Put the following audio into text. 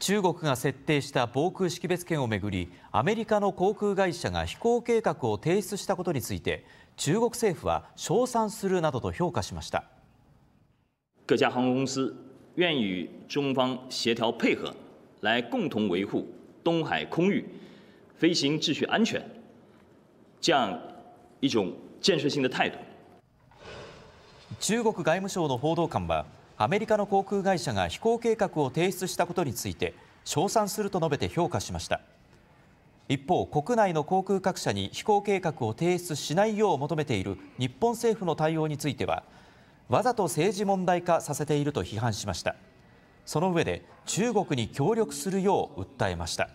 中国が設定した防空識別圏をめぐりアメリカの航空会社が飛行計画を提出したことについて中国政府は称賛するなどと評価しました各家航空公司愿与中方协调配合来共同维护东海空域飞行秩序安全这样一种建设性的态度中国外務省の報道官はアメリカの航空会社が飛行計画を提出したことについて称賛すると述べて評価しました一方国内の航空各社に飛行計画を提出しないよう求めている日本政府の対応についてはわざと政治問題化させていると批判しましたその上で中国に協力するよう訴えました